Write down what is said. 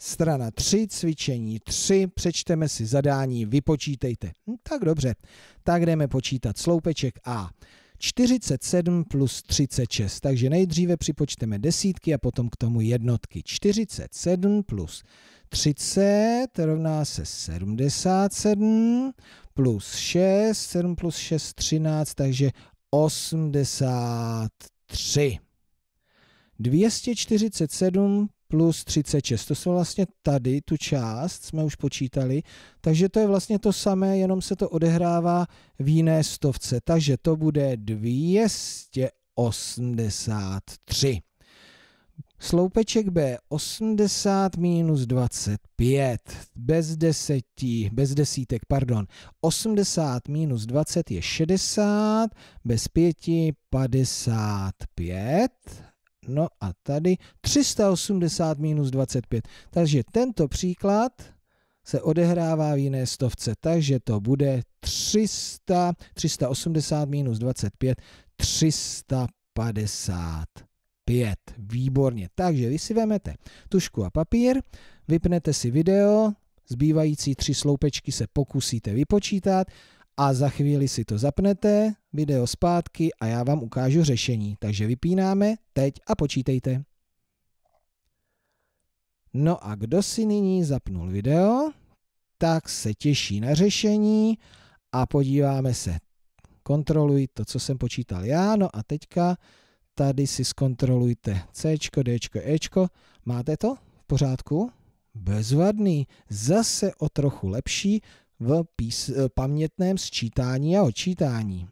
Strana 3, cvičení 3, přečteme si zadání, vypočítejte. Hm, tak dobře, tak jdeme počítat sloupeček A. 47 plus 36, takže nejdříve připočteme desítky a potom k tomu jednotky. 47 plus 30 rovná se 77 plus 6, 7 plus 6, 13, takže 83. 247 plus 36. To jsou vlastně tady, tu část jsme už počítali, takže to je vlastně to samé, jenom se to odehrává v jiné stovce. Takže to bude 283. Sloupeček B 80 minus 25 bez desetí, bez desítek, pardon. 80 minus 20 je 60, bez pěti 55 No a tady 380 minus 25. Takže tento příklad se odehrává v jiné stovce, takže to bude 300, 380 minus 25, 355. Výborně. Takže vy si vemete tušku a papír, vypnete si video, zbývající tři sloupečky se pokusíte vypočítat a za chvíli si to zapnete, video zpátky a já vám ukážu řešení. Takže vypínáme teď a počítejte. No a kdo si nyní zapnul video, tak se těší na řešení a podíváme se. Kontroluj to, co jsem počítal já, no a teďka tady si zkontrolujte C, D, E. Máte to? V pořádku? Bezvadný, zase o trochu lepší, v pís- pamětném sčítání a odčítání.